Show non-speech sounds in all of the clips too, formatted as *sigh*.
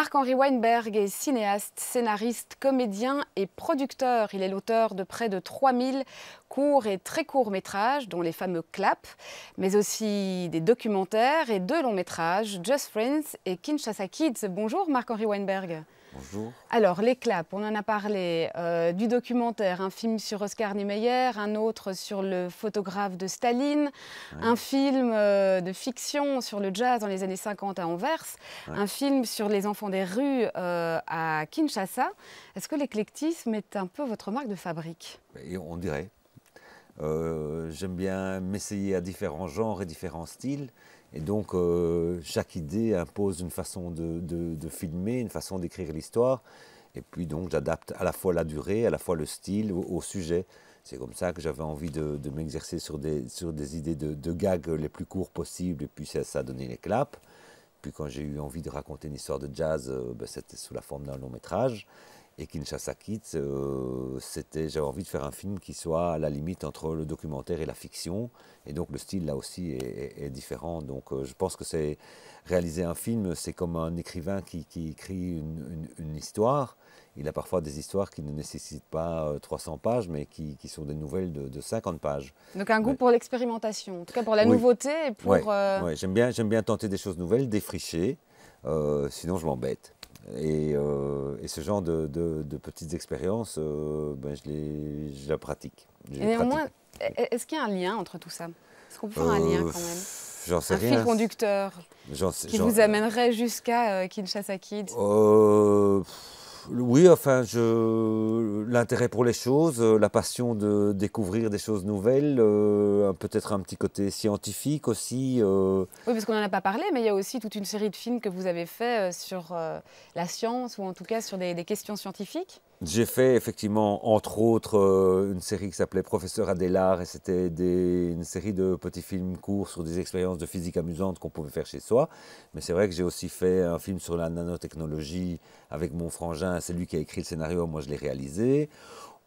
Marc-Henri Weinberg est cinéaste, scénariste, comédien et producteur. Il est l'auteur de près de 3000 courts et très courts métrages, dont les fameux Clap, mais aussi des documentaires et deux longs métrages, Just Friends et Kinshasa Kids. Bonjour Marc-Henri Weinberg. Bonjour. Alors, l'éclat, on en a parlé, euh, du documentaire, un film sur Oscar Niemeyer, un autre sur le photographe de Staline, un film euh, de fiction sur le jazz dans les années 50 à Anvers, un film sur les enfants des rues euh, à Kinshasa. Est-ce que l'éclectisme est un peu votre marque de fabrique ben, On dirait. J'aime bien m'essayer à différents genres et différents styles. Et donc, euh, chaque idée impose une façon de, filmer, une façon d'écrire l'histoire. Et puis, donc, j'adapte à la fois la durée, à la fois le style au, sujet. C'est comme ça que j'avais envie de, m'exercer sur des, idées de, gags les plus courts possibles. Et puis, ça, ça a donné les claps. Puis, quand j'ai eu envie de raconter une histoire de jazz, euh, ben, c'était sous la forme d'un long métrage. Et Kinshasa Kids, euh, c'était, j'avais envie de faire un film qui soit à la limite entre le documentaire et la fiction. Et donc le style là aussi est, différent. Donc euh, je pense que c'est réaliser un film, c'est comme un écrivain qui, écrit une, histoire. Il a parfois des histoires qui ne nécessitent pas 300 euh, pages, mais qui, sont des nouvelles de, 50 pages. Donc un goût pour l'expérimentation, en tout cas pour la nouveauté. pour, j'aime bien, j'aime bien tenter des choses nouvelles, défricher. sinon je m'embête. Euh, et, ce genre de, petites expériences, euh, ben je, les, la pratique. et néanmoins, est-ce qu'il y a un lien entre tout ça Est-ce qu'on peut faire un lien euh, quand même J'en sais un fil conducteur qui vous amènerait jusqu'à Kinshasa Kids oui, enfin, l'intérêt pour les choses, euh, la passion de découvrir des choses nouvelles, euh, peut-être un petit côté scientifique aussi. Euh. Oui, parce qu'on n'en a pas parlé, mais il y a aussi toute une série de films que vous avez fait sur la science ou en tout cas sur des questions scientifiques. J'ai fait effectivement, entre autres, euh, une série qui s'appelait Professeur Adélard, et c'était une série de petits films courts sur des expériences de physique amusantes qu'on pouvait faire chez soi. Mais c'est vrai que j'ai aussi fait un film sur la nanotechnologie avec mon frangin, c'est lui qui a écrit le scénario, moi je l'ai réalisé.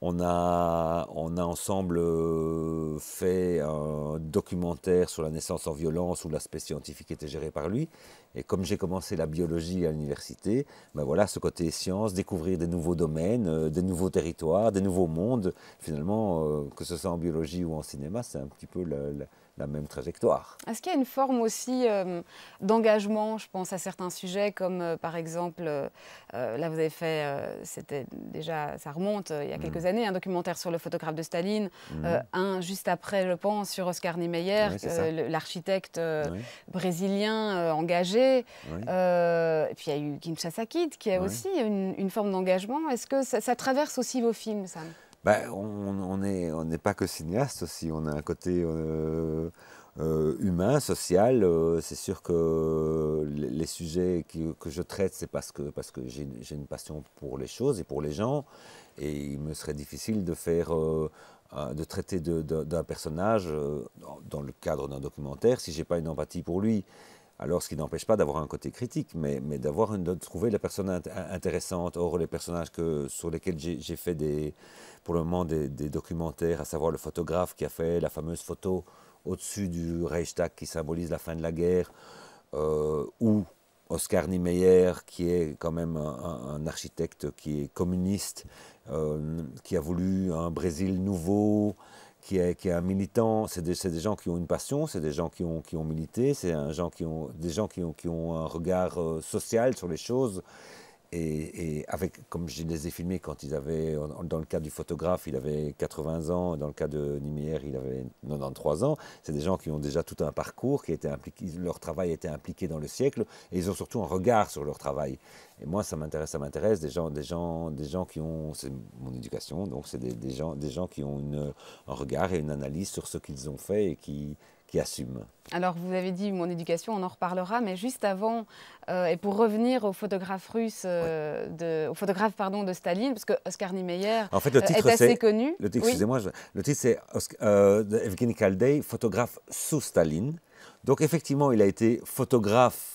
On a, on a ensemble euh, fait un documentaire sur la naissance en violence où l'aspect scientifique était géré par lui. Et comme j'ai commencé la biologie à l'université, ben voilà, ce côté science, découvrir des nouveaux domaines, euh, des nouveaux territoires, des nouveaux mondes, finalement, euh, que ce soit en biologie ou en cinéma, c'est un petit peu la, même trajectoire. Est-ce qu'il y a une forme aussi euh, d'engagement, je pense, à certains sujets, comme par exemple, là vous avez fait, c'était déjà, ça remonte il y a mm. quelques années, un documentaire sur le photographe de Staline, mm. un juste après, je pense, sur Oscar Niemeyer, l'architecte brésilien engagé euh, et puis il y a eu Kinshasa Kid qui a aussi une, forme d'engagement. Est-ce que ça, traverse aussi vos films, Sam ben, On n'est pas que cinéaste aussi. On a un côté. Euh, euh, humain, social. c'est sûr que les, sujets que je traite, c'est parce que, parce que j'ai une passion pour les choses et pour les gens. Et il me serait difficile de faire... de traiter d'un personnage dans le cadre d'un documentaire si j'ai pas une empathie pour lui alors, ce qui n'empêche pas d'avoir un côté critique, mais, d'avoir de trouver la personne intéressante. Or, les personnages sur lesquels j'ai fait des, pour le moment des, documentaires, à savoir le photographe qui a fait la fameuse photo au-dessus du Reichstag qui symbolise la fin de la guerre, euh, ou Oscar Niemeyer, qui est quand même un, architecte qui est communiste, euh, qui a voulu un Brésil nouveau, qui est, qui un militant, c'est des, gens qui ont une passion, c'est des gens qui ont, qui ont milité, c'est gens qui ont, des gens qui ont, qui ont un regard euh, social sur les choses, et, avec, comme je les ai filmés quand ils avaient, dans le cas du photographe, il avait 80 ans, dans le cas de Nimière, il avait 93 ans. C'est des gens qui ont déjà tout un parcours, qui étaient leur travail était impliqué dans le siècle, et ils ont surtout un regard sur leur travail. Et moi, ça m'intéresse, ça m'intéresse, des gens, des, gens, des gens qui ont, c'est mon éducation, donc c'est des, des, gens, des gens qui ont une, un regard et une analyse sur ce qu'ils ont fait et qui, qui Alors, vous avez dit mon éducation, on en reparlera, mais juste avant, euh, et pour revenir au photographe russe, euh, de, au photographe pardon, de Staline, parce que Oscar Niemeyer en fait, euh, est assez connu. Le, excusez-moi, le titre c'est Evgeny Kaldei, photographe sous Staline. Donc, effectivement, il a été photographe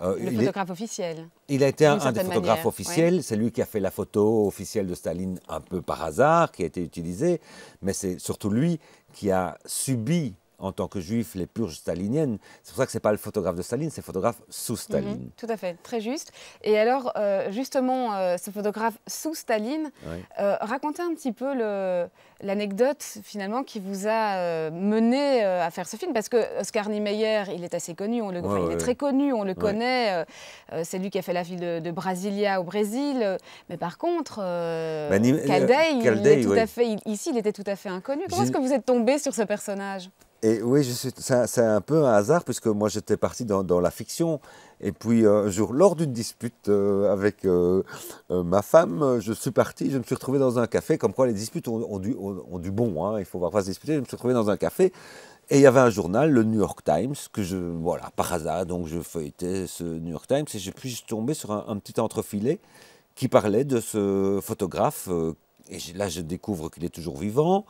le photographe officiel. Il a été un, des photographes officiels. C'est lui qui a fait la photo officielle de Staline un peu par hasard, qui a été utilisée. Mais c'est surtout lui qui a subi en tant que juif les purges staliniennes. C'est pour ça que ce n'est pas le photographe de Staline, c'est le photographe sous mhm, Staline. tout à fait, très juste. Et alors, euh, justement, euh, ce photographe sous Staline, euh, racontez un petit peu l'anecdote finalement qui vous a mené à faire ce film, parce que Oscar Niemeyer, il est assez connu, on le, il est très connu, on le connaît, c'est lui qui a fait la ville de, Brasilia au Brésil, mais par contre, ben, ici, il était tout à fait inconnu. Comment est-ce que vous êtes tombé sur ce personnage et oui, c'est un peu un hasard, puisque moi j'étais parti dans, la fiction. Et puis euh, un jour, lors d'une dispute euh, avec euh, ma femme, je suis parti, je me suis retrouvé dans un café, comme quoi les disputes ont, du, bon, hein, il ne faut pas se disputer. Je me suis retrouvé dans un café, et il y avait un journal, le New York Times, que je, voilà, par hasard, donc je feuilletais ce New York Times, et je suis tombé sur un, un petit entrefilet qui parlait de ce photographe. et là, je découvre qu'il est toujours vivant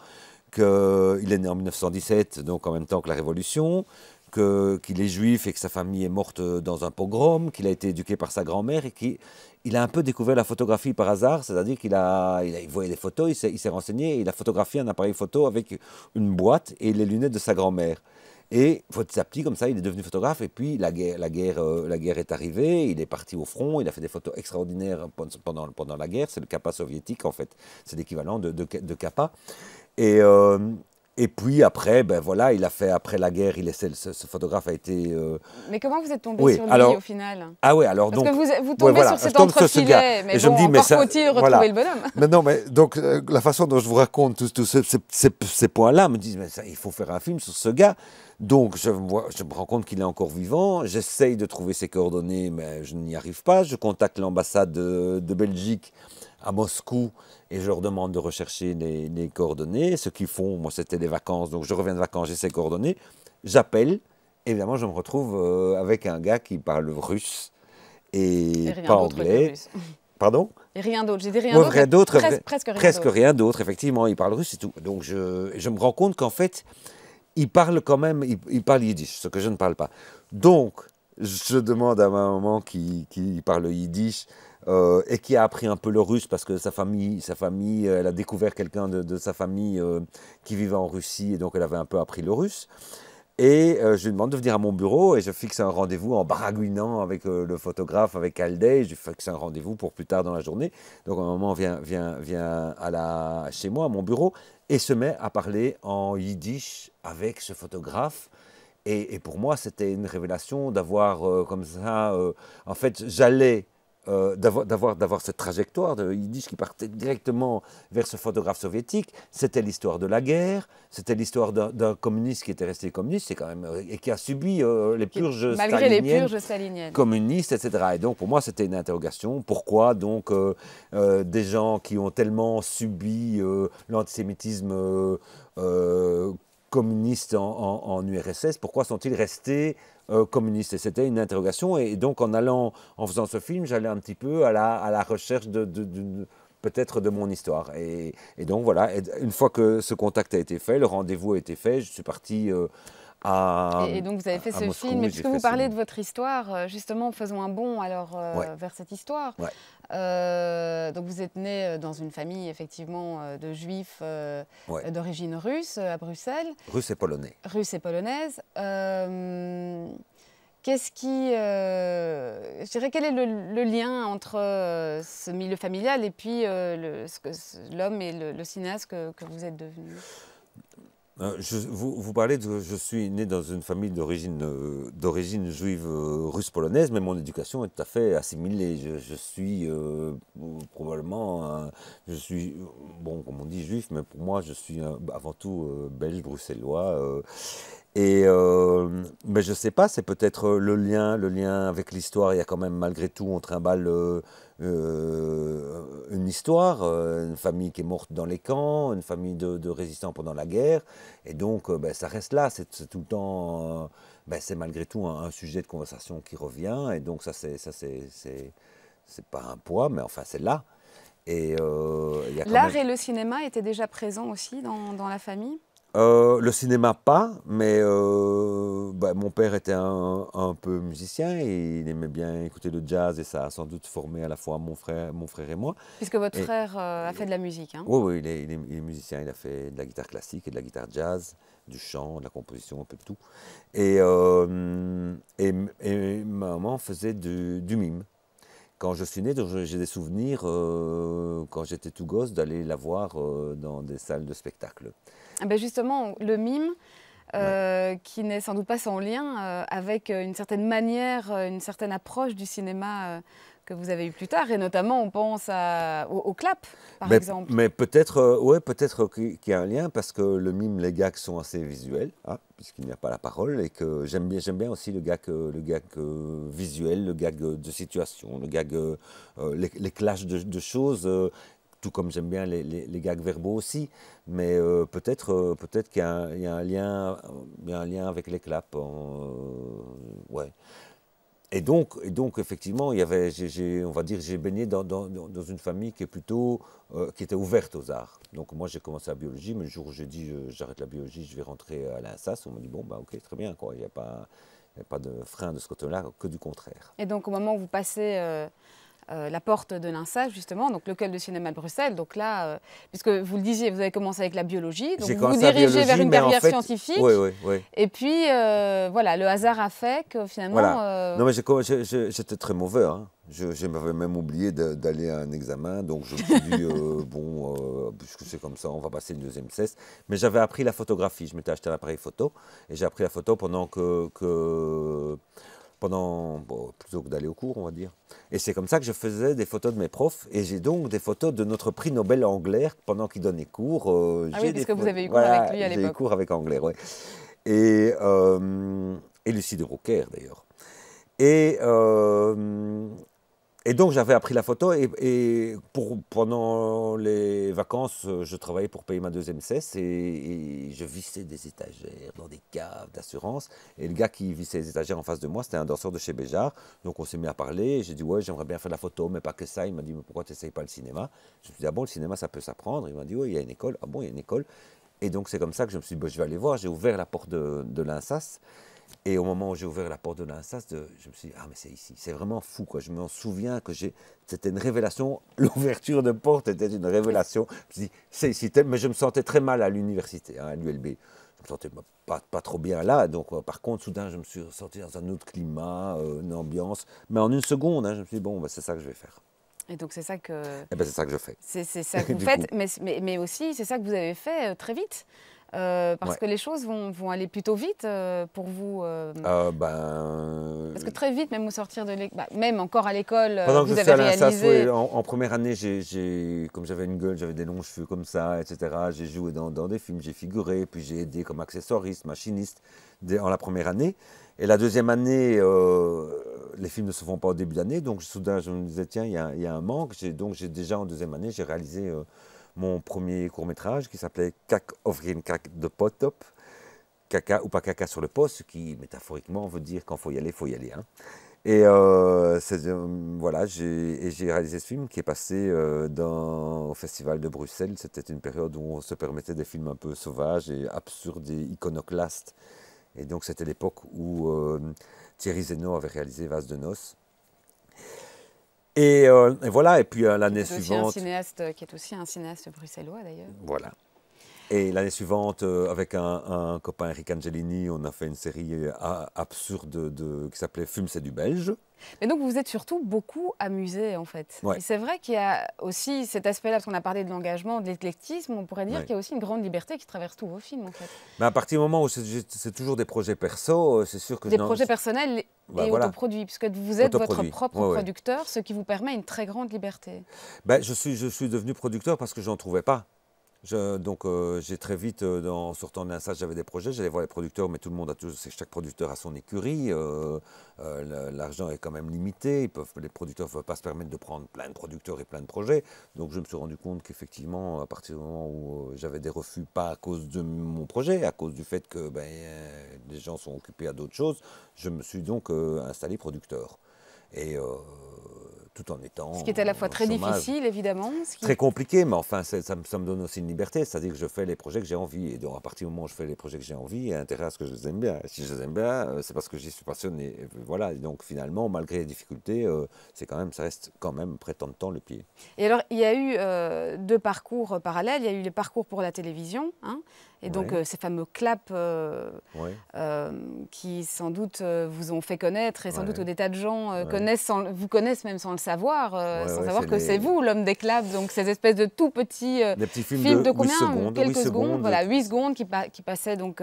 qu'il est né en 1917, donc en même temps que la Révolution, qu'il est juif et que sa famille est morte dans un pogrom, qu'il a été éduqué par sa grand-mère et qu'il il a un peu découvert la photographie par hasard, c'est-à-dire qu'il a, il voyait des photos, il s'est renseigné, il a photographié un appareil photo avec une boîte et les lunettes de sa grand-mère. Et petit à petit, comme ça, il est devenu photographe. Et puis la guerre, la guerre, euh, la guerre est arrivée. Il est parti au front. Il a fait des photos extraordinaires pendant, pendant la guerre. C'est le Kappa soviétique, en fait. C'est l'équivalent de, de, de Kappa. Et, euh, et puis après, ben voilà, il a fait après la guerre, il est, ce, ce, photographe a été. Euh, mais comment vous êtes tombé sur lui au final Ah oui, alors donc. que vous, vous tombez sur cet entrefilet, mais bon, je me dis, mais faut-il retrouver le bonhomme *laughs* mais Non, mais donc euh, la façon dont je vous raconte tous ces, points-là me disent, mais il faut faire un film sur ce gars. Donc je, vois, je me rends compte qu'il est encore vivant. J'essaye de trouver ses coordonnées, mais je n'y arrive pas. Je contacte l'ambassade de, de Belgique à Moscou et je leur demande de rechercher les, coordonnées. Ce qu'ils font, moi c'était des vacances, donc je reviens de vacances, j'ai ces coordonnées. J'appelle, évidemment je me retrouve euh, avec un gars qui parle russe et, et pas anglais. *laughs* Pardon et rien d'autre. J'ai dit rien d'autre. presque, presque rien d'autre. effectivement. Il parle russe et tout. Donc je, me rends compte qu'en fait, il parle quand même, il, parle yiddish, ce que je ne parle pas. Donc, je demande à ma maman qui, qui parle yiddish euh, et qui a appris un peu le russe parce que sa famille, sa famille euh, elle a découvert quelqu'un de, sa famille euh, qui vivait en Russie et donc elle avait un peu appris le russe. Et je lui demande de venir à mon bureau et je fixe un rendez-vous en baragouinant avec le photographe, avec Aldey. Je fixe un rendez-vous pour plus tard dans la journée. Donc, un moment, vient, vient, vient à la, chez moi, à mon bureau, et se met à parler en yiddish avec ce photographe. et pour moi, c'était une révélation d'avoir comme ça. en fait, j'allais euh, d'avoir d'avoir cette trajectoire de dit qui partait directement vers ce photographe soviétique. C'était l'histoire de la guerre, c'était l'histoire d'un communiste qui était resté communiste, quand même euh, et qui a subi euh, les purges malgré les purges staliniennes, communistes, etc. Et donc pour moi c'était une interrogation. Pourquoi donc des gens qui ont tellement subi l'antisémitisme communiste en, en, URSS, pourquoi sont-ils restés euh, communiste Et c'était une interrogation. Et, donc, en allant, en faisant ce film, j'allais un petit peu à la, à la recherche de, peut-être de mon histoire. Et, donc voilà, une fois que ce contact a été fait, le rendez-vous a été fait, je suis parti euh, et, donc vous avez fait ce film, mais puisque vous parlez de votre histoire, euh, justement, faisons un bond alors euh, vers cette histoire. Euh, donc vous êtes né dans une famille effectivement de juifs d'origine russe à Bruxelles. Russe et polonais. Russe et polonaise. Qu'est-ce qui, je dirais, quel est le, lien entre ce milieu familial et puis l'homme et le, cinéaste que vous êtes devenu euh, je, vous, vous, parlez de. Je suis né dans une famille d'origine euh, juive euh, russe-polonaise, mais mon éducation est tout à fait assimilée. Je, suis probablement. je suis. Bon, comme on dit juif, mais pour moi, je suis avant tout belge, bruxellois. Et mais euh, ben, je sais pas, c'est peut-être euh, le lien, le lien avec l'histoire. Il y a quand même malgré tout, on trimballe euh, euh une histoire, une famille qui est morte dans les camps, une famille de, résistants pendant la guerre, et donc ben, ça reste là. C'est tout le temps, ben, c'est malgré tout un, sujet de conversation qui revient, et donc ça c'est ça c'est pas un poids, mais enfin c'est là. Et L'art et le cinéma étaient déjà présents aussi dans, dans la famille euh, le cinéma, pas, mais euh, bah, mon père était un, peu musicien et il aimait bien écouter le jazz et ça a sans doute formé à la fois mon frère, mon frère et moi. Puisque votre frère euh, a fait de la musique. Hein. Oui, il est, musicien, il a fait de la guitare classique et de la guitare jazz, du chant, de la composition, un peu de tout. Et, et, maman faisait du, mime quand je suis né, j'ai des souvenirs, quand j'étais tout gosse, d'aller la voir dans des salles de spectacle. Ah ben Justement, le mime, euh, qui n'est sans doute pas sans lien euh, avec euh, une certaine manière, une certaine approche du cinéma que vous avez eu plus tard, et notamment on pense à, au, clap, par exemple. Mais peut-être ouais, peut qu'il y a un lien, parce que le mime, les gags sont assez visuels, hein, puisqu'il n'y a pas la parole, et que j'aime bien, bien aussi le gag, le gag visuel, le gag de situation, le gag, les, clashs de, de choses, tout comme j'aime bien les, gags verbaux aussi, mais euh, peut-être euh, peut-être qu'il y, a un lien, un lien avec les claps. Euh, ouais. Et donc, et donc effectivement, il y avait, on va dire, j'ai baigné dans, une famille qui est plutôt, qui était ouverte aux arts. Donc moi, j'ai commencé la biologie, mais le jour où j'ai dit j'arrête la biologie, je vais rentrer à l'INSAS, on m'a dit bon bah ok, très bien quoi, il n'y a pas, a pas de frein de ce côté-là, que du contraire. Et donc au moment où vous passez euh, la porte de l'INSA, justement, donc le lequel de cinéma de Bruxelles. Donc là, euh, puisque vous le disiez, vous avez commencé avec la biologie, donc vous vous dirigez vers une carrière scientifique. Oui, oui, oui. Et puis, euh, voilà, le hasard a fait que finalement. Non, mais j'étais très mauvais. Hein. Je m'avais même oublié d'aller à un examen, donc je me suis dit, *laughs* bon, puisque c'est comme ça, on va passer une deuxième cesse. Mais j'avais appris la photographie, je m'étais acheté un appareil photo, et j'ai appris la photo pendant que, que pendant bon, plutôt que d'aller au cours, on va dire. Et c'est comme ça que je faisais des photos de mes profs. Et j'ai donc des photos de notre prix Nobel anglais pendant qu'il donnait cours. Euh, ah oui, parce que vous avez eu cours avec lui à l'époque. J'ai eu cours avec Anglaire, oui. Et, euh, et Lucie de Rouquaire, d'ailleurs. Et, euh, et donc j'avais appris la photo et, pour, pendant les vacances, euh, je travaillais pour payer ma deuxième cesse et, je vissais des étagères dans des caves d'assurance. Et le gars qui vissait les étagères en face de moi, c'était un danseur de chez Béjar. Donc on s'est mis à parler. J'ai dit ouais, j'aimerais bien faire la photo, mais pas que ça. Il m'a dit mais pourquoi tu n'essayes pas le cinéma Je lui suis dit ah bon, le cinéma ça peut s'apprendre. Il m'a dit ouais, il y a une école. Ah bon, il y a une école. Et donc c'est comme ça que je me suis dit bah, je vais aller voir. J'ai ouvert la porte de, de l'INSAS. Et au moment où j'ai ouvert la porte de l'Ansas, je me suis dit, ah mais c'est ici, c'est vraiment fou. Quoi. Je m'en souviens que c'était une révélation, *laughs* l'ouverture de porte était une révélation. Je me suis dit, c'est ici, mais je me sentais très mal à l'université, hein, à l'ULB. Je me sentais pas, pas, trop bien là. Donc euh, par contre, soudain, je me suis senti dans un autre climat, euh, une ambiance. Mais en une seconde, hein, je me suis dit, bon, bah, c'est ça que je vais faire. Et donc c'est ça que... Eh ben, c'est ça que je fais. C'est ça que *laughs* vous faites, mais, mais aussi c'est ça que vous avez fait euh, très vite. Euh, parce que les choses vont, vont, aller plutôt vite euh, pour vous. Euh. Ah, ben, parce que très vite, même au sortir de bah, même encore à l'école, vous que avez réalisé. Ça, en, en, première année, j'ai, comme j'avais une gueule, j'avais des longs cheveux comme ça, etc. J'ai joué dans, des films, j'ai figuré, puis j'ai aidé comme accessoiriste, machiniste en la première année. Et la deuxième année, les films ne se font pas au début d'année, donc soudain je me disais tiens, il y, y, a un manque. donc j'ai déjà en deuxième année, j'ai réalisé mon premier court métrage qui s'appelait Cac of cac de Potop. Caca ou pas caca sur le poste, ce qui métaphoriquement veut dire quand faut y aller, faut y aller. Hein. Et euh, euh, voilà, j'ai réalisé ce film qui est passé euh, au Festival de Bruxelles. C'était une période où on se permettait des films un peu sauvages et absurdes et iconoclastes. Et donc c'était l'époque où Thierry Zeno avait réalisé Vase de Noces. Euh, et, voilà, et puis euh, l'année suivante. C'est un cinéaste euh, qui est aussi un cinéaste bruxellois d'ailleurs. Voilà. Et l'année suivante, euh, avec un, copain Eric Angelini, on a fait une série euh, absurde de, qui s'appelait Fume, c'est du belge. Mais donc vous vous êtes surtout beaucoup amusé en fait. c'est vrai qu'il y a aussi cet aspect-là, parce qu'on a parlé de l'engagement, de l'éclectisme, on pourrait dire qu'il y a aussi une grande liberté qui traverse tous vos films en fait. Mais à partir du moment où c'est toujours des projets perso, euh, c'est sûr que... Des projets personnels et bah, voilà. autoproduits, puisque vous êtes votre propre producteur, ce qui vous permet une très grande liberté. Ben, je, suis, je suis devenu producteur parce que je n'en trouvais pas donc euh, j'ai très vite, euh, en sortant de l'INSA, j'avais des projets, j'allais voir les producteurs, mais tout le monde a toujours, chaque producteur a son écurie, euh, l'argent est quand même limité, les producteurs ne peuvent pas se permettre de prendre plein de producteurs et plein de projets. Donc je me suis rendu compte qu'effectivement, à partir du moment où j'avais des refus, pas à cause de mon projet, à cause du fait que ben, les gens sont occupés à d'autres choses, je me suis donc installé producteur. Et tout en étant. Ce qui est à la fois très difficile, évidemment. Très compliqué, mais enfin, ça, me donne aussi une liberté. C'est-à-dire que je fais les projets que j'ai envie. Et donc, à partir du moment où je fais les projets que j'ai envie, il y a intérêt à ce que je les aime bien. Et si je les aime bien, euh, c'est parce que j'y suis passionné. Et voilà. donc, finalement, malgré les difficultés, euh, c'est quand même, ça reste quand même près de temps le pied. Et alors, il y a eu euh, deux parcours parallèles. Il y a eu les parcours pour la télévision. Hein et donc euh, ces fameux claps euh, euh, qui sans doute vous ont fait connaître et sans doute des tas de gens connaissent vous connaissent même sans le savoir, sans savoir que c'est vous l'homme des claps. Donc ces espèces de tout petits, films, de, combien Quelques secondes, voilà, 8 secondes qui, qui passaient donc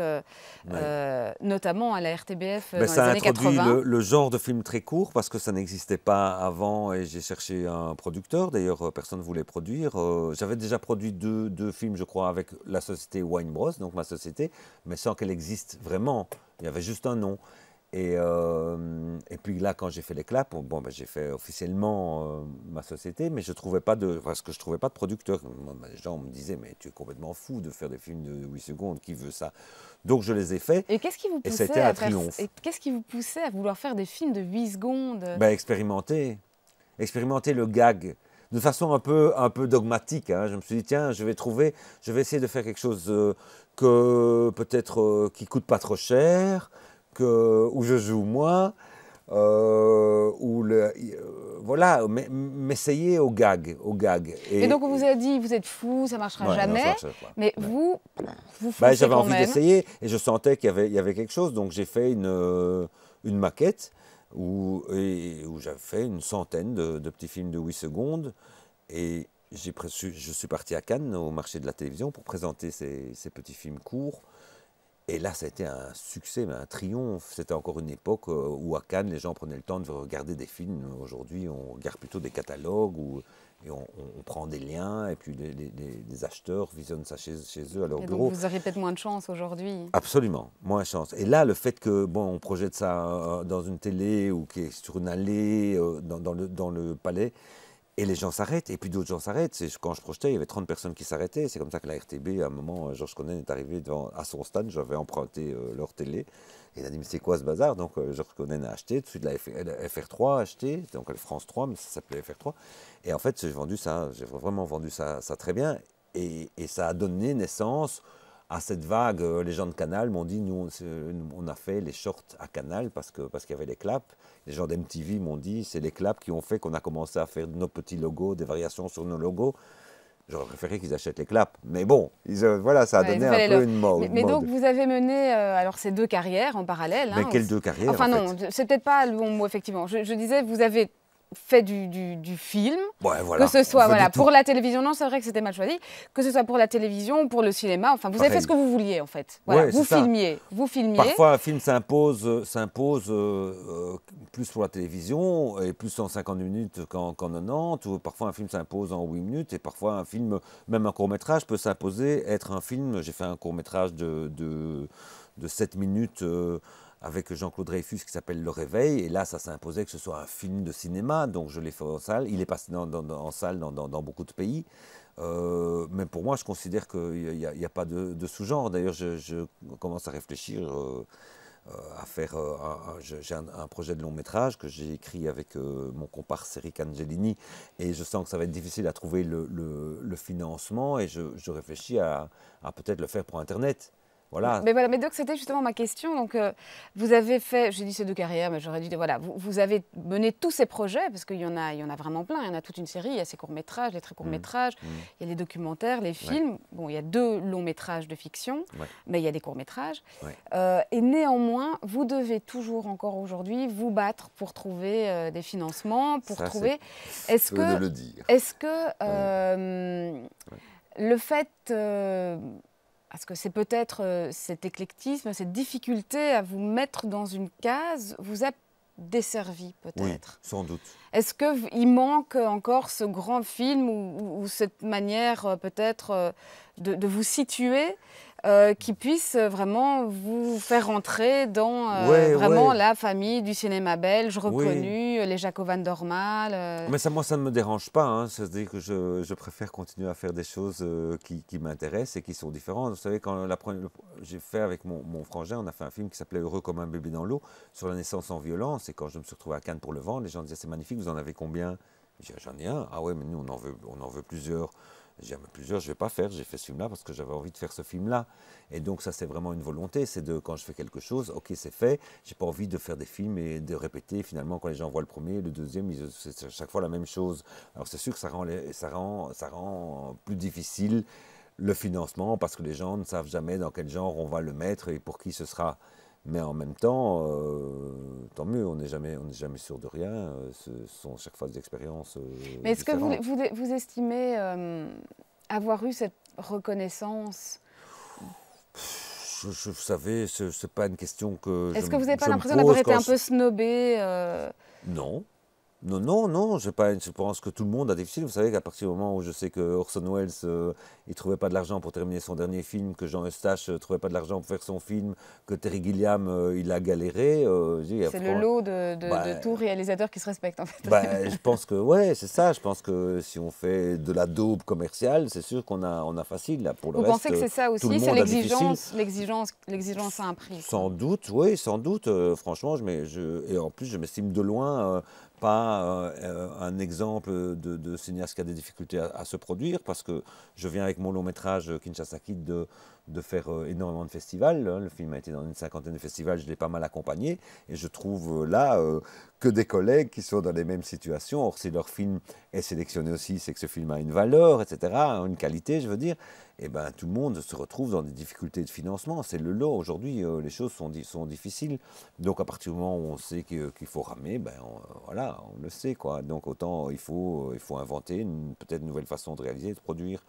notamment à la RTBF dans les années 80. Le, le genre de film très court parce que ça n'existait pas avant et j'ai cherché un producteur. D'ailleurs personne ne voulait produire. J'avais déjà produit deux, films je crois avec la société Wine donc ma société, mais sans qu'elle existe vraiment. Il y avait juste un nom. Et, euh, puis là, quand j'ai fait les claps, bon, ben, j'ai fait officiellement euh, ma société, mais je trouvais pas de, parce que je trouvais pas de producteur. Ben, les gens me disaient, mais tu es complètement fou de faire des films de 8 secondes, qui veut ça Donc je les ai fait Et qu'est-ce qui vous poussait à triomphe. Et qu'est-ce qui vous poussait à vouloir faire des films de 8 secondes ben, expérimenter, expérimenter le gag de façon un peu, un peu dogmatique. Hein. Je me suis dit, tiens, je vais trouver, je vais essayer de faire quelque chose euh, que peut-être euh, qui coûte pas trop cher, que, où je joue moins, euh, où le, euh, voilà, m'essayer au gag, au gag. Et, donc on vous a dit, vous êtes fou, ça marchera jamais. mais vous, vous, vous bah, J'avais envie d'essayer et je sentais qu'il y, y avait, quelque chose, donc j'ai fait une, euh, une maquette où, où j'avais fait une centaine de, de, petits films de 8 secondes et je suis parti à Cannes au marché de la télévision pour présenter ces, ces petits films courts. Et là, ça a été un succès, un triomphe. C'était encore une époque euh, où à Cannes, les gens prenaient le temps de regarder des films. Aujourd'hui, on regarde plutôt des catalogues ou on, prend des liens et puis les, acheteurs visionnent ça chez, chez, eux à leur Donc vous avez peut-être moins de chance aujourd'hui. Absolument, moins de chance. Et là, le fait que bon, on projette ça euh, dans une télé ou qui est sur une allée euh, dans, dans, le, dans le palais, et les gens s'arrêtent, et puis d'autres gens s'arrêtent. Quand je projetais, il y avait 30 personnes qui s'arrêtaient. C'est comme ça que la RTB, à un moment, euh, Georges Conan est arrivé devant, à son stand, j'avais emprunté euh, leur télé. Et il a dit, mais c'est quoi ce bazar Donc euh, Georges Conan a acheté, de la, la FR3 a acheté, donc la France 3, mais ça s'appelait FR3. Et en fait, j'ai vendu ça, j'ai vraiment vendu ça, très bien. Et, et ça a donné naissance à cette vague, euh, les gens de Canal m'ont dit, nous, euh, on a fait les shorts à Canal parce que parce qu'il y avait les claps. Les gens d'MTV m'ont dit, c'est les claps qui ont fait qu'on a commencé à faire nos petits logos, des variations sur nos logos. J'aurais préféré qu'ils achètent les claps. Mais bon, ils, euh, voilà, ça a donné un peu une mode. Mais, donc, vous avez mené alors ces deux carrières en parallèle. Hein, mais quelles deux carrières Enfin, non, c'est peut-être pas le bon mot, effectivement. je disais, vous avez fait du, du, film, que ce soit voilà, pour la télévision, non, c'est vrai que c'était mal choisi, que ce soit pour la télévision ou pour le cinéma, enfin, vous avez fait ce que vous vouliez en fait. vous filmiez, vous filmiez. Parfois, un film s'impose, euh, s'impose euh, euh, plus pour la télévision et plus en 50 minutes qu'en, 90, ou parfois un film s'impose en 8 minutes et parfois un film, même un court métrage, peut s'imposer être un film. J'ai fait un court métrage de, de, 7 minutes avec Jean-Claude Dreyfus qui s'appelle Le Réveil. Et là, ça s'est imposé que ce soit un film de cinéma, donc je l'ai fait en salle. Il est passé en salle dans, beaucoup de pays. Euh, mais pour moi, je considère qu'il n'y a, pas de, sous-genre. D'ailleurs, je, commence à réfléchir. Euh, euh, à faire. j'ai un, projet de long métrage que j'ai écrit avec mon comparse Eric Angelini et je sens que ça va être difficile à trouver le, financement et je, réfléchis à peut-être le faire pour Internet. Voilà. Mais voilà, mais donc c'était justement ma question. Donc, euh, vous avez fait, j'ai dit ces deux carrières, mais j'aurais dû dire voilà, vous, avez mené tous ces projets, parce qu'il y, en a, il y en a vraiment plein, il y en a toute une série, il y a ces courts-métrages, les très courts-métrages, mm. mm. il y a les documentaires, les films, bon, il y a deux longs-métrages de fiction, mais il y a des courts-métrages. Euh, et néanmoins, vous devez toujours encore aujourd'hui vous battre pour trouver euh, des financements, pour trouver... Est-ce que... Est-ce que le fait parce que c'est peut-être euh, cet éclectisme, cette difficulté à vous mettre dans une case, vous a desservi peut-être. Oui, sans doute. Est-ce qu'il manque encore ce grand film ou, cette manière euh, peut-être euh, de, vous situer euh, qui puisse vraiment vous faire rentrer dans euh, vraiment la famille du cinéma belge reconnu, euh, les Jacobins Dormal. Mais ça, moi, ça ne me dérange pas. Hein. dire que je, préfère continuer à faire des choses qui, m'intéressent et qui sont différentes. Vous savez, quand j'ai fait avec mon, frangin, on a fait un film qui s'appelait Heureux comme un bébé dans l'eau sur la naissance en violence. Et quand je me suis retrouvé à Cannes pour le vent, les gens disaient c'est magnifique, vous en avez combien J'en ai un. Ah ouais, mais nous, on en veut, on en veut plusieurs. J'ai plusieurs, je ne vais pas faire, j'ai fait ce film-là parce que j'avais envie de faire ce film-là. Et donc ça, c'est vraiment une volonté, c'est de, quand je fais quelque chose, ok, c'est fait, j'ai pas envie de faire des films et de répéter, finalement, quand les gens voient le premier, le deuxième, c'est à chaque fois la même chose. Alors c'est sûr que ça rend, ça rend, ça rend plus difficile le financement parce que les gens ne savent jamais dans quel genre on va le mettre et pour qui ce sera. Mais en même temps, euh, tant mieux, on n'est jamais, on jamais sûr de rien. Euh, ce sont chaque fois d'expérience. Euh, Mais est-ce que vous, vous, estimez avoir eu cette reconnaissance je, Vous savez, ce n'est pas une question que. Est-ce que vous n'avez pas l'impression d'avoir été un peu snobé Non. Non, non, non, je pense que tout le monde a des films. Vous savez qu'à partir du moment où je sais que Orson Welles, euh, il trouvait pas de l'argent pour terminer son dernier film, que Jean Eustache ne euh, trouvait pas de l'argent pour faire son film, que Terry Gilliam, euh, il a galéré. Euh, c'est le lot de, de, bah, tout réalisateur qui se respecte, en fait. Bah, je pense que, ouais, c'est ça. Je pense que si on fait de la daube commerciale, c'est sûr qu'on a, on a facile. Là, pour le Vous pensez que c'est ça aussi C'est l'exigence l'exigence, à un prix Sans doute, oui, sans doute. franchement, je, je, et en plus, je m'estime de loin pas euh, euh, un exemple de, de, cinéaste qui a des difficultés à, se produire, parce que je viens avec mon long métrage euh, Kinshasa Kid de, faire énormément de festivals. Hein. Le film a été dans une cinquantaine de festivals, je l'ai pas mal accompagné, et je trouve là que des collègues qui sont dans les mêmes situations. Or, si leur film est sélectionné aussi, c'est que ce film a une valeur, etc., une qualité, je veux dire eh ben, tout le monde se retrouve dans des difficultés de financement. C'est le lot. Aujourd'hui, euh, les choses sont, sont, difficiles. Donc, à partir du moment où on sait qu'il faut ramer, ben, on, euh, voilà, on le sait. Quoi. Donc, autant il faut, euh, il faut inventer peut-être une nouvelle façon de réaliser, de produire.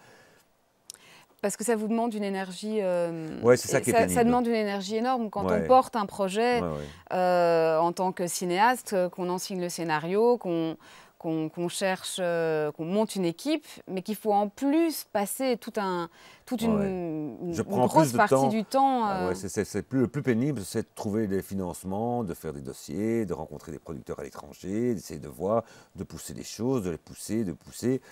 Parce que ça vous demande une énergie. ça, demande une énergie énorme quand on porte un projet en tant que cinéaste, qu'on en signe le scénario, qu'on qu'on cherche, euh, qu'on monte une équipe, mais qu'il faut en plus passer toute une, grosse partie du temps. Ah euh. c'est plus, le plus pénible, c'est de trouver des financements, de faire des dossiers, de rencontrer des producteurs à l'étranger, d'essayer de voir, de pousser des choses, de les pousser, de pousser.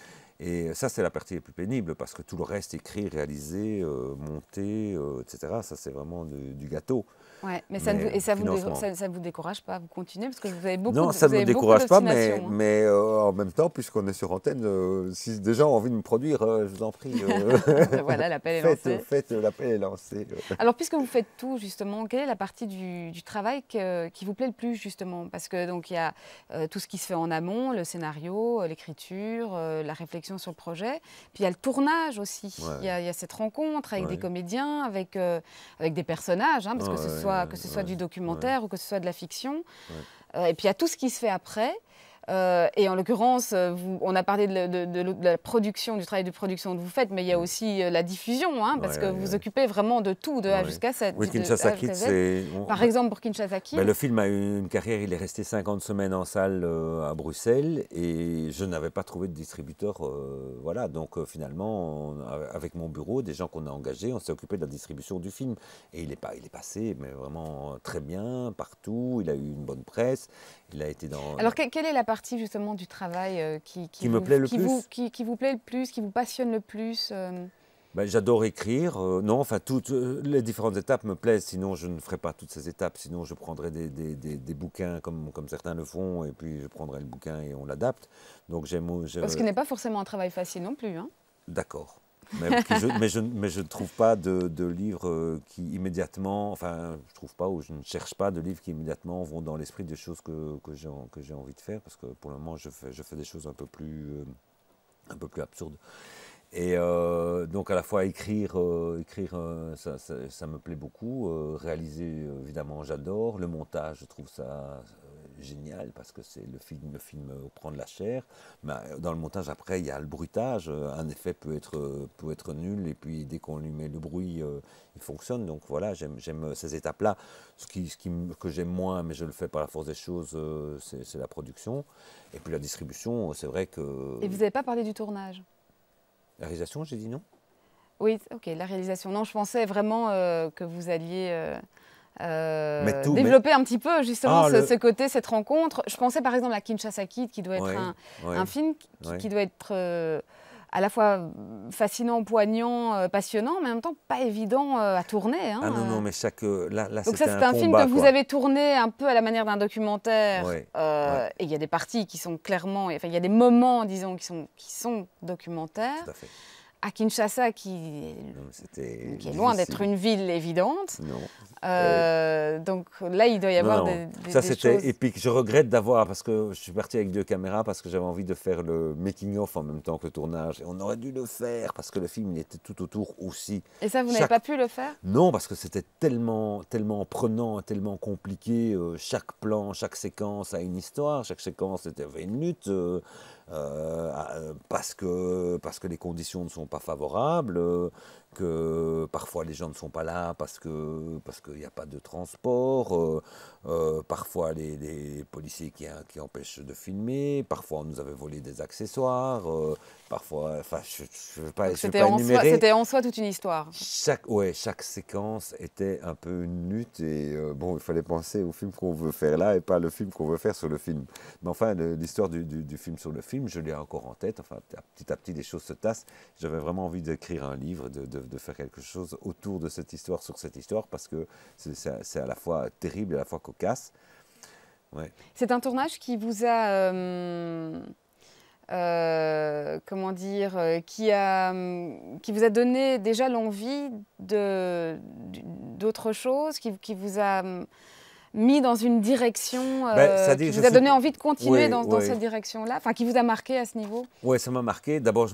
Et ça, c'est la partie la plus pénible, parce que tout le reste, écrit, réalisé, euh, monté, etc., ça, c'est vraiment du gâteau. Ouais, mais ça, ne vous, ça, vous, ça, vous décourage pas Vous continuez Parce que vous avez beaucoup Non, ça ne me décourage pas, mais, hein. mais euh, en même temps, puisqu'on est sur antenne, euh, si des gens ont envie de me produire, euh, je vous en prie. *laughs* voilà, l'appel est lancé. Faites, l'appel est lancé. Alors, puisque vous faites tout, justement, quelle est la partie du, travail qui vous plaît le plus, justement Parce que donc il y a tout ce qui se fait en amont, le scénario, l'écriture, la réflexion sur le projet. Puis il y a le tournage aussi. Il y, a cette rencontre avec des comédiens, avec, avec des personnages, hein, parce que ce soit que ce soit du documentaire ou que ce soit de la fiction. Euh, et puis il y a tout ce qui se fait après. Euh, et en l'occurrence, euh, on a parlé de, la production, du travail de production que vous faites, mais il y a mm. aussi euh, la diffusion, hein, parce que vous occupez vraiment de tout, de A jusqu'à cette. Par exemple, pour Kinshasa Kid bah, le film a eu une carrière, il est resté 50 semaines en salle à Bruxelles, et je n'avais pas trouvé de distributeur. voilà, donc finalement, avec mon bureau, des gens qu'on a engagés, on s'est occupé de la distribution du film. Et il est, pas, il est passé, mais vraiment très bien, partout, il a eu une bonne presse, il a été dans... Alors, quelle est la partie justement du travail euh, qui, vous, me plaît le qui plus qui, vous plaît le plus, qui vous passionne le plus ben, J'adore écrire. Euh, non, enfin, toutes les différentes étapes me plaisent. Sinon, je ne ferai pas toutes ces étapes. Sinon, je prendrais des, des, des, bouquins comme, comme certains le font. Et puis, je prendrais le bouquin et on l'adapte. Donc, j'aime. Parce que ce n'est pas forcément un travail facile non plus. Hein. D'accord mais, je, mais, je, ne trouve pas de, de, livres euh, qui immédiatement, enfin, je trouve pas ou je ne cherche pas de livres qui immédiatement vont dans l'esprit des choses que, que j'ai envie de faire, parce que pour le moment, je fais, je fais des choses un peu plus, euh, un peu plus absurdes. Et euh, donc à la fois écrire, écrire ça, me plaît beaucoup. réaliser, évidemment, j'adore. Le montage, je trouve ça, génial parce que c'est le film, le film euh, prend de la chair. Mais euh, dans le montage après, il y a le bruitage. Euh, un effet peut être, peut être nul et puis dès qu'on lui met le bruit, il fonctionne. Donc voilà, j'aime ces étapes-là. Ce, qui, ce qui, que j'aime moins, mais je le fais par la force des choses, c'est la production. Et puis la distribution, c'est vrai que... Et vous n'avez pas parlé du tournage La réalisation, j'ai dit non oui, ok, la réalisation. Non, je pensais vraiment que vous alliez... Euh, développer un petit peu justement ah, ce, côté, cette rencontre. Je pensais par exemple à Kinshasa Kid, qui doit être un, film qui, doit être euh, à la fois fascinant, poignant, euh, passionnant, mais en même temps pas évident à tourner. Hein. ah non, non, mais chaque. Là, là, Donc, ça, c'est un, film que vous avez tourné un peu à la manière d'un documentaire. Et il y a des parties qui sont clairement. Enfin, il y a des moments, disons, qui sont, qui sont documentaires. Tout à fait à Kinshasa, qui, est loin d'être une ville évidente. Euh, donc là, il doit y avoir des, choses. Ça, c'était épique. Je regrette d'avoir, parce que je suis parti avec deux caméras, parce que j'avais envie de faire le making-of en même temps que le tournage. Et on aurait dû le faire, parce que le film, il était tout autour aussi. Et ça, vous n'avez pas pu le faire Non, parce que c'était tellement, tellement prenant, tellement compliqué. Euh, chaque plan, chaque séquence a une histoire. Chaque séquence avait une lutte. Euh, euh, euh, parce, que, parce que les conditions ne sont pas favorables, euh, que parfois les gens ne sont pas là parce que parce qu'il n'y a pas de transport, euh, euh, parfois les, policiers qui, qui empêchent de filmer, parfois on nous avait volé des accessoires, euh, parfois, enfin je ne veux pas, c'était en, soi toute une histoire. Chaque, ouais, chaque séquence était un peu une lutte et bon, il fallait penser au film qu'on veut faire là et pas le film qu'on veut faire sur le film. Mais enfin, l'histoire du, du, film sur le film, je l'ai encore en tête, enfin petit à petit les choses se tassent, j'avais vraiment envie d'écrire un livre, de de, faire quelque chose autour de cette histoire, sur cette histoire, parce que c'est à la fois terrible et à la fois cocasse. Ouais. C'est un tournage qui vous a... Euh, euh, comment dire, euh, qui, a, qui vous a donné déjà l'envie d'autre chose, qui, qui vous a mis dans une direction bah, euh, qui vous a donné envie de continuer dans, cette direction-là, enfin qui vous a marqué à ce niveau Oui, ça m'a marqué. D'abord,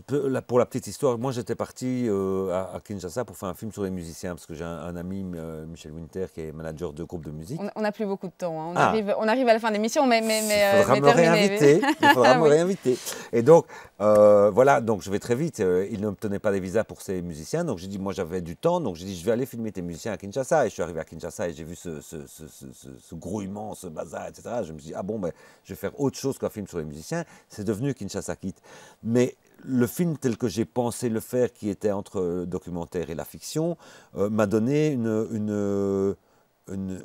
pour la petite histoire, moi j'étais parti euh, à, Kinshasa pour faire un film sur les musiciens, parce que j'ai un, ami, euh, Michel Winter, qui est manager de groupe de musique. On n'a plus beaucoup de temps, hein. ah. on, arrive, à la fin de l'émission, mais, mais, mais, Il faudra me réinviter. *laughs* Il faudra me réinviter. Et donc, voilà, donc je vais très vite. Il ne me tenait pas des visas pour ces musiciens, donc j'ai dit, moi j'avais du temps, donc j'ai dit, je vais aller filmer tes musiciens à Kinshasa. Et je suis arrivé à Kinshasa et j'ai vu ce ce, grouillement, ce bazar, etc. Je me suis dit, ah bon, ben, je vais faire autre chose qu'un film sur les musiciens. C'est devenu Kinshasa Kit Mais le film tel que j'ai pensé le faire, qui était entre le documentaire et la fiction, euh, m'a donné une, une,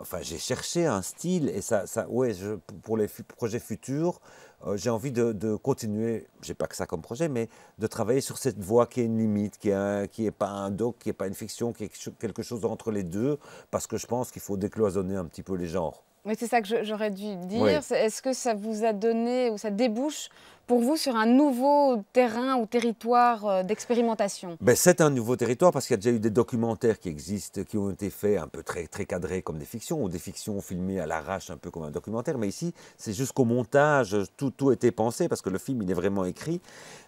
enfin, j'ai cherché un style et ça, ça ouais, je, pour les projets futurs, euh, j'ai envie de, de continuer, j'ai pas que ça comme projet, mais de travailler sur cette voie qui est une limite, qui n'est pas un doc, qui n'est pas une fiction, qui est quelque chose entre les deux, parce que je pense qu'il faut décloisonner un petit peu les genres. Mais c'est ça que j'aurais dû dire. Est-ce que ça vous a donné ou ça débouche pour vous sur un nouveau terrain ou territoire euh, d'expérimentation ben, C'est un nouveau territoire parce qu'il y a déjà eu des documentaires qui existent, qui ont été faits un peu très, très cadrés comme des fictions, ou des fictions filmées à l'arrache un peu comme un documentaire. Mais ici, c'est jusqu'au montage, tout, tout a été pensé parce que le film, il est vraiment écrit,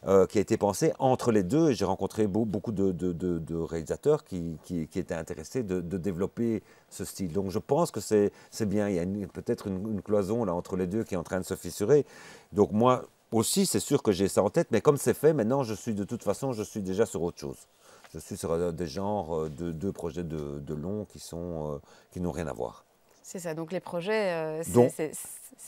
euh, qui a été pensé entre les deux. J'ai rencontré beaucoup de, de, réalisateurs qui, étaient intéressés de, développer ce style. Donc je pense que c'est bien. Il y a peut-être une, une cloison là, entre les deux qui est en train de se fissurer. Donc moi, aussi, c'est sûr que j'ai ça en tête, mais comme c'est fait, maintenant, je suis de toute façon, je suis déjà sur autre chose. Je suis sur euh, des genres euh, de deux projets de, long qui sont euh, qui n'ont rien à voir. C'est ça. Donc les projets, c'est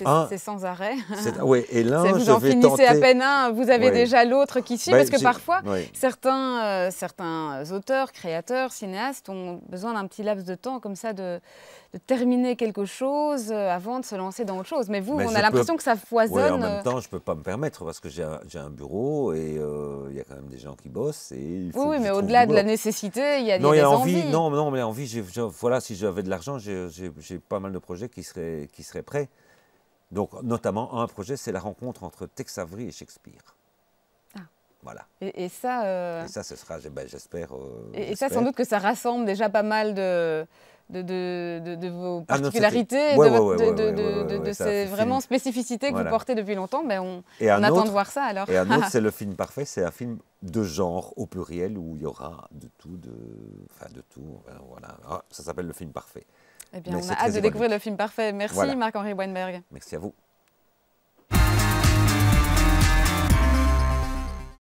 ah. C'est sans arrêt. Ah et vous en finissez à peine un, vous avez déjà l'autre qui suit, bah, parce que parfois, certains, euh, certains auteurs, créateurs, cinéastes ont besoin d'un petit laps de temps comme ça de, terminer quelque chose euh, avant de se lancer dans autre chose. Mais vous, on a l'impression que ça foisonne. en même euh, temps, je ne peux pas me permettre parce que j'ai un, bureau et il y a quand même des gens qui bossent. Et oui, mais au-delà de la nécessité, il y a, non, y a des envie, envies. Non, non, mais envie, voilà, si j'avais de l'argent, j'ai pas mal de projets qui seraient, qui seraient prêts. Donc, notamment, un projet, c'est la rencontre entre Tex Avery et Shakespeare. Ah. Voilà. Et, ça. Euh, et ça, ce sera, ben, j'espère. Euh, et, ça, sans doute que ça rassemble déjà pas mal de. vos ah, particularités, de ces vraiment spécificités que vous portez depuis longtemps, ben on, attend de voir ça alors. Et un autre, *laughs* c'est le film parfait, c'est un film de genre au pluriel où il y aura de tout, de, enfin de tout, voilà. Ah, ça s'appelle le film parfait. Eh on a hâte de découvrir le film parfait. Merci Marc-Henri Weinberg. Merci à vous.